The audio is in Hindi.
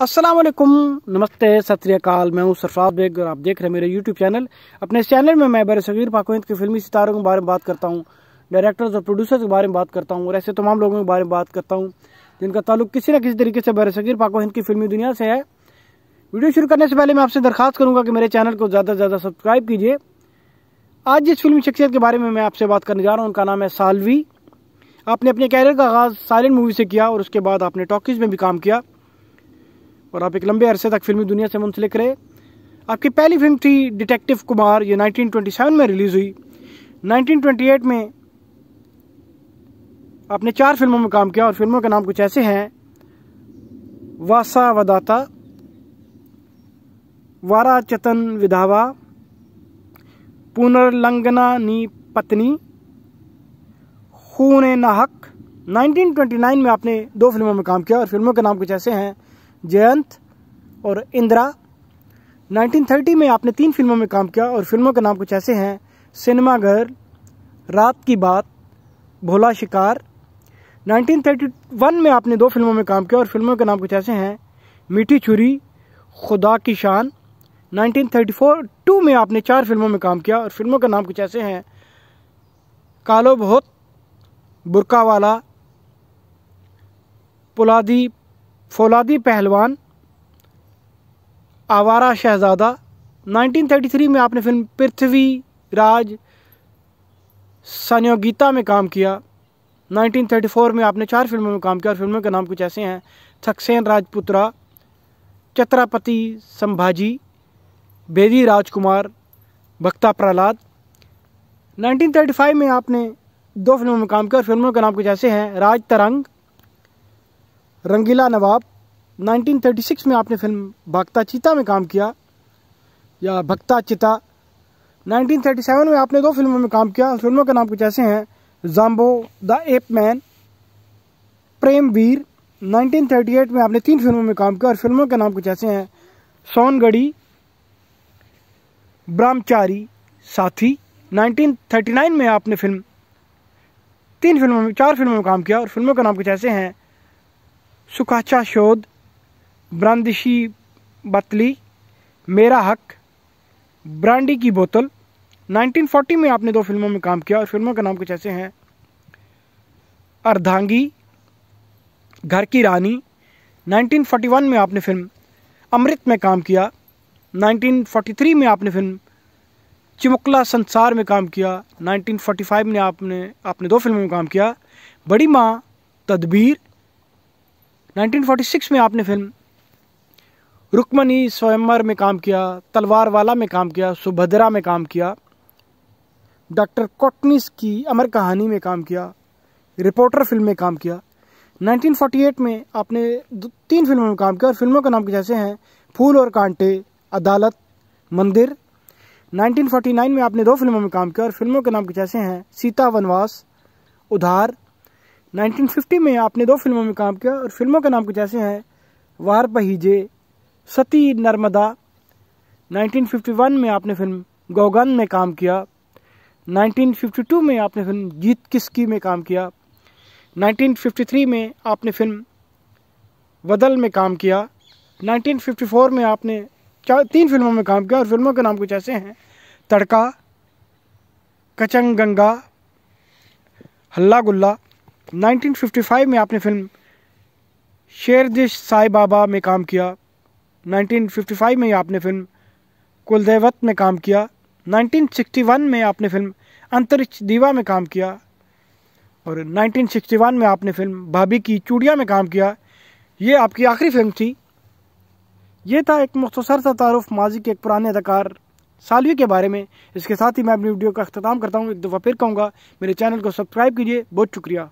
असलम नमस्ते सत श्रीकाल मैं हूँ सरफराज बेग और आप देख रहे हैं मेरे यूट्यूब चैनल अपने इस चैनल में मैं बर सगीर पाकोंद के फिल्मी सितारों के बारे में बात करता हूँ डायरेक्टर्स और प्रोड्यूसर्स के बारे में बात करता हूँ और ऐसे तमाम लोगों के बारे में बात करता हूँ जिनका ताल्लुक किसी न किसी तरीके से बर सगीर पाकोंद की फिल्मी दुनिया से है वीडियो शुरू करने से पहले मैं आपसे दरखास्त करूँगा कि मेरे चैनल को ज़्यादा से ज़्यादा सब्सक्राइब कीजिए आज जिस फिल्मी शख्सियत के बारे में मैं आपसे बात करने जा रहा हूँ उनका नाम है सालवी आपने अपने कैरियर का आगाज़ साइलेंट मूवी से किया और उसके बाद आपने टॉकीज़ में भी काम किया और आप एक लंबे अरसे तक फिल्मी दुनिया से मुंसलिक रहे आपकी पहली फिल्म थी डिटेक्टिव कुमार ये 1927 में रिलीज़ हुई 1928 में आपने चार फिल्मों में काम किया और फिल्मों के नाम कुछ ऐसे हैं वासा वदाता वारा चतन विधावा पुनर्लंगना नी पत्नी खून नाहक 1929 में आपने दो फिल्मों में काम किया और फिल्मों के नाम कुछ ऐसे हैं जयंत और इंदिरा 1930 में आपने तीन फिल्मों में काम किया और फिल्मों के नाम कुछ ऐसे हैं सिनेमाघर रात की बात भोला शिकार 1931 में आपने दो फिल्मों में काम किया और फिल्मों के नाम कुछ ऐसे हैं मीठी छुरी खुदा की शान 1934-2 में आपने चार फिल्मों में काम किया और फिल्मों के नाम कुछ ऐसे हैं कालो बहुत बुरका वाला पुलादी फौलादी पहलवान आवारा शहजादा 1933 में आपने फिल्म पृथ्वी राज सान्योगीता में काम किया 1934 में आपने चार फिल्मों में काम किया और फिल्मों के नाम कुछ ऐसे हैं थकसेन राजपुत्रा चत्रापति संभाजी बेदी राजकुमार भक्ता प्रहलाद 1935 में आपने दो फिल्मों में काम किया और फिल्मों के नाम कुछ ऐसे हैं राज तरंग रंगीला नवाब 1936 में आपने फिल्म भक्ता चिता में काम किया या भक्ता चिता 1937 में आपने दो फिल्मों में काम किया फिल्मों के नाम कुछ ऐसे हैं Jambo the ape man Prem Veer 1938 में आपने तीन फिल्मों में काम किया और फिल्मों के नाम कुछ ऐसे हैं सोनगढ़ी ब्रह्मचारी साथी 1939 में आपने फिल्म तीन फिल्मों में चार फिल्मों में काम किया और फिल्मों के नाम कुछ ऐसे हैं सुखाचा शोध ब्रांडिशी बतली मेरा हक ब्रांडी की बोतल 1940 में आपने दो फिल्मों में काम किया और फिल्मों के नाम कुछ ऐसे हैं अर्धांगी घर की रानी 1941 में आपने फिल्म अमृत में काम किया 1943 में आपने फिल्म चिमुकला संसार में काम किया 1945 में आपने आपने दो फिल्मों में काम किया बड़ी माँ तदबीर 1946 में आपने फिल्म रुक्मणी स्वयंवर में काम किया तलवार वाला में काम किया सुभद्रा में काम किया डॉक्टर कॉटनिस की अमर कहानी में काम किया रिपोर्टर फिल्म में काम किया 1948 में आपने तीन फिल्मों में काम किया और फिल्मों के नाम के जैसे हैं फूल और कांटे अदालत मंदिर 1949 में आपने दो फिल्मों में काम किया और फिल्मों के नाम के जैसे हैं सीता वनवास उधार 1950 में आपने दो फिल्मों में काम किया और फिल्मों के नाम कुछ ऐसे हैं वार पहीजे सती नर्मदा 1951 में आपने फिल्म गोगन में काम किया 1952 में आपने फिल्म जीत किसकी में काम किया 1953 में आपने फिल्म बदल में काम किया 1954 में आपने चार तीन फिल्मों में काम किया और फिल्मों के नाम कुछ ऐसे हैं तड़का कचंग गंगा हल्ला गुल्ला 1955 में आपने फिल्म शेर दिश साई बाबा में काम किया 1955 में आपने फिल्म कुलदेवत में काम किया 1961 में आपने फिल्म अंतरिक्ष दीवा में काम किया और 1961 में आपने फिल्म भाभी की चूड़िया में काम किया ये आपकी आखिरी फिल्म थी ये था एक मुख्तसर सा तारफ़ माजी के एक पुराने अदाकार सालवी के बारे में इसके साथ ही मैं अपनी वीडियो का अख्ताम करता हूँ एक दफ़ा फिर कहूँगा मेरे चैनल को सब्सक्राइब कीजिए बहुत शुक्रिया